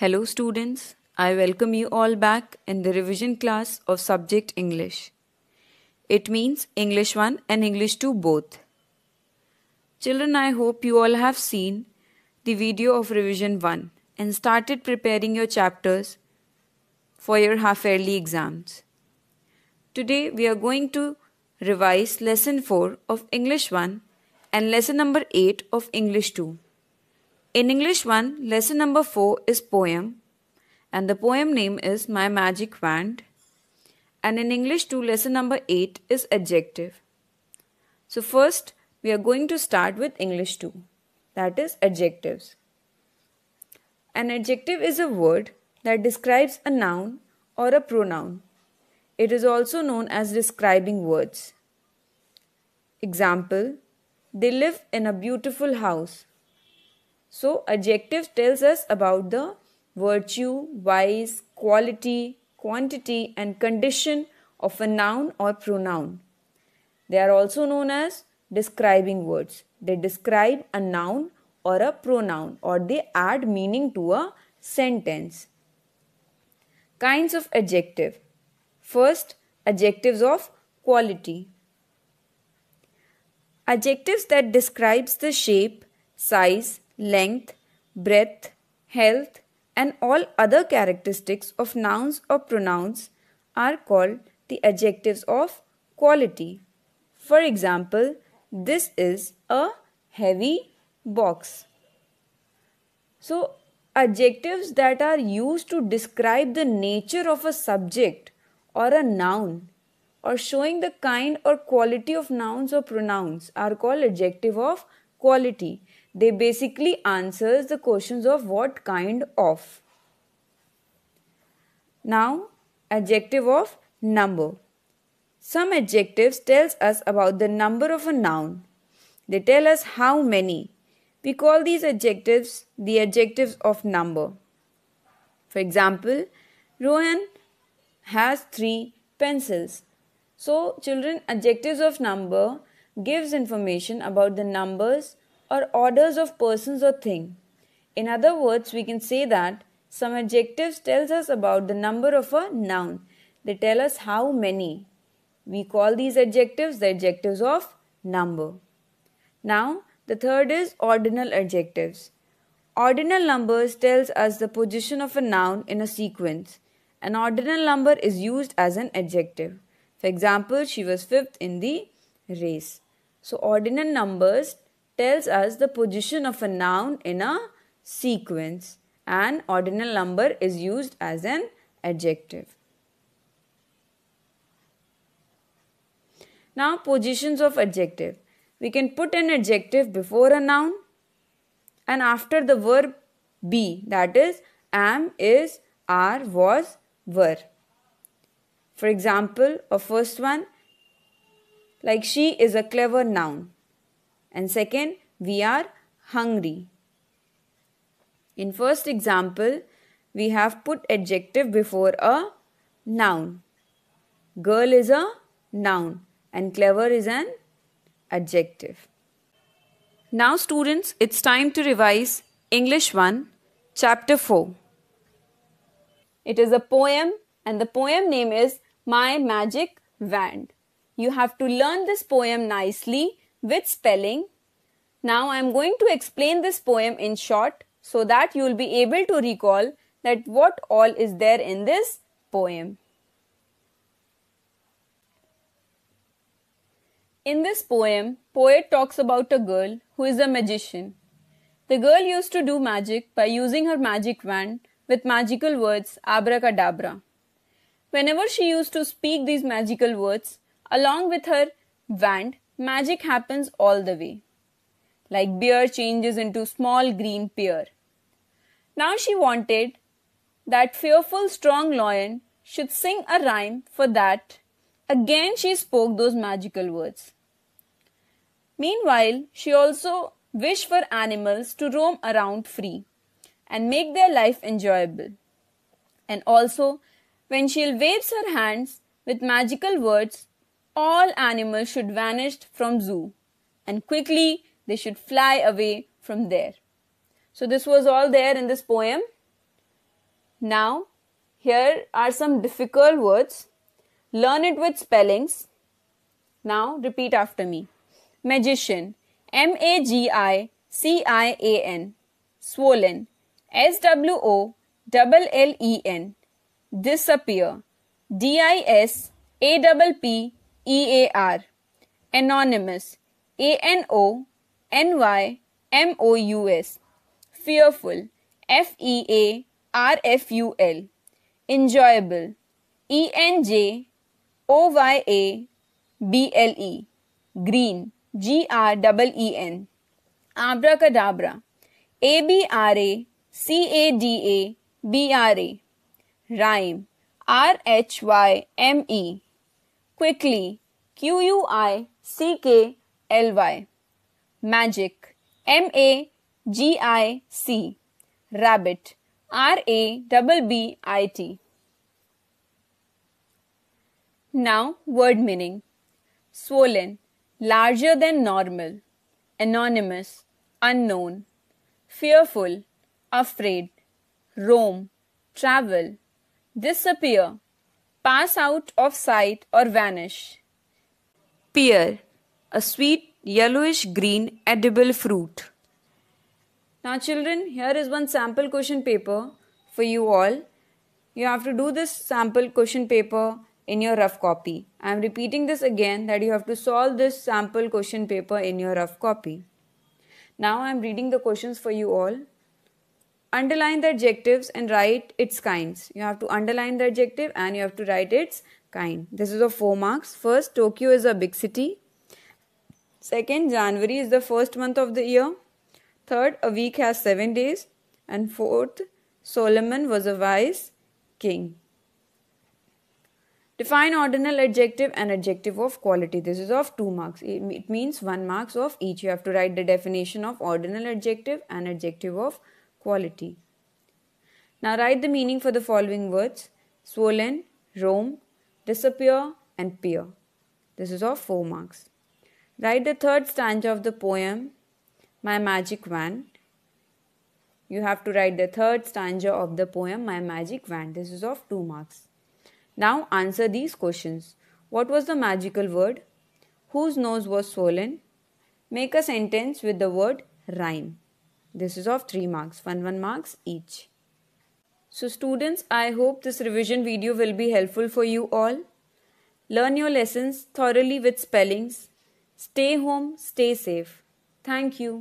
Hello students, I welcome you all back in the revision class of subject English. It means English 1 and English 2 both. Children, I hope you all have seen the video of revision 1 and started preparing your chapters for your half yearly exams. Today we are going to revise lesson 4 of English 1 and lesson number 8 of English 2. In English 1, lesson number 4 is poem, and the poem name is My Magic Wand. And in English 2, lesson number 8 is adjective. So, first, we are going to start with English 2, that is adjectives. An adjective is a word that describes a noun or a pronoun. It is also known as describing words. Example They live in a beautiful house. So, adjective tells us about the virtue, vice, quality, quantity, and condition of a noun or pronoun. They are also known as describing words. They describe a noun or a pronoun or they add meaning to a sentence. Kinds of adjective. First, adjectives of quality. Adjectives that describes the shape, size, length, breadth, health, and all other characteristics of nouns or pronouns are called the adjectives of quality. For example, this is a heavy box. So, adjectives that are used to describe the nature of a subject or a noun or showing the kind or quality of nouns or pronouns are called adjective of quality they basically answers the questions of what kind of. Now, adjective of number. Some adjectives tells us about the number of a noun. They tell us how many. We call these adjectives the adjectives of number. For example, Rohan has 3 pencils. So, children, adjectives of number gives information about the numbers or orders of persons or thing. In other words, we can say that some adjectives tells us about the number of a noun. They tell us how many. We call these adjectives the adjectives of number. Now, the third is ordinal adjectives. Ordinal numbers tells us the position of a noun in a sequence. An ordinal number is used as an adjective. For example, she was fifth in the race. So ordinal numbers tells us the position of a noun in a sequence and ordinal number is used as an adjective. Now positions of adjective. We can put an adjective before a noun and after the verb be that is am, is, are, was, were. For example, a first one like she is a clever noun and second, we are hungry. In first example, we have put adjective before a noun. Girl is a noun and clever is an adjective. Now students, it's time to revise English 1, Chapter 4. It is a poem and the poem name is My Magic Wand. You have to learn this poem nicely with spelling. Now I am going to explain this poem in short so that you will be able to recall that what all is there in this poem. In this poem, poet talks about a girl who is a magician. The girl used to do magic by using her magic wand with magical words abracadabra. Whenever she used to speak these magical words, along with her wand, magic happens all the way. Like beer changes into small green pear. Now she wanted that fearful strong lion should sing a rhyme for that. Again she spoke those magical words. Meanwhile, she also wished for animals to roam around free and make their life enjoyable. And also, when she waves her hands with magical words, all animals should vanish from zoo and quickly they should fly away from there. So this was all there in this poem. Now, here are some difficult words. Learn it with spellings. Now, repeat after me. Magician. M A G I C I A N. Swollen. S W O double L E N. Disappear. D I S A double P EAR anonymous A N O N Y M O U S fearful F E A R F U L enjoyable E N J O Y A B L E green G R E E N abracadabra A B R A C A D A B R A rhyme R H Y M E quickly Q U I C K L Y magic M A G I C rabbit R A B B I T Now word meaning swollen larger than normal anonymous unknown fearful afraid roam travel disappear pass out of sight or vanish. Pear, a sweet yellowish green edible fruit. Now, children, here is one sample question paper for you all. You have to do this sample question paper in your rough copy. I am repeating this again that you have to solve this sample question paper in your rough copy. Now, I am reading the questions for you all underline the adjectives and write its kinds. You have to underline the adjective and you have to write its kind. This is of 4 marks. First, Tokyo is a big city. Second, January is the first month of the year. Third, a week has 7 days. And fourth, Solomon was a wise king. Define ordinal adjective and adjective of quality. This is of 2 marks. It means 1 marks of each. You have to write the definition of ordinal adjective and adjective of quality. Now write the meaning for the following words swollen, roam, disappear, and peer. This is of 4 marks. Write the third stanza of the poem My Magic Wand. You have to write the third stanza of the poem My Magic Wand. This is of 2 marks. Now answer these questions. What was the magical word? Whose nose was swollen? Make a sentence with the word rhyme. This is of 3 marks, 1 1 marks each. So students, I hope this revision video will be helpful for you all. Learn your lessons thoroughly with spellings. Stay home, stay safe. Thank you.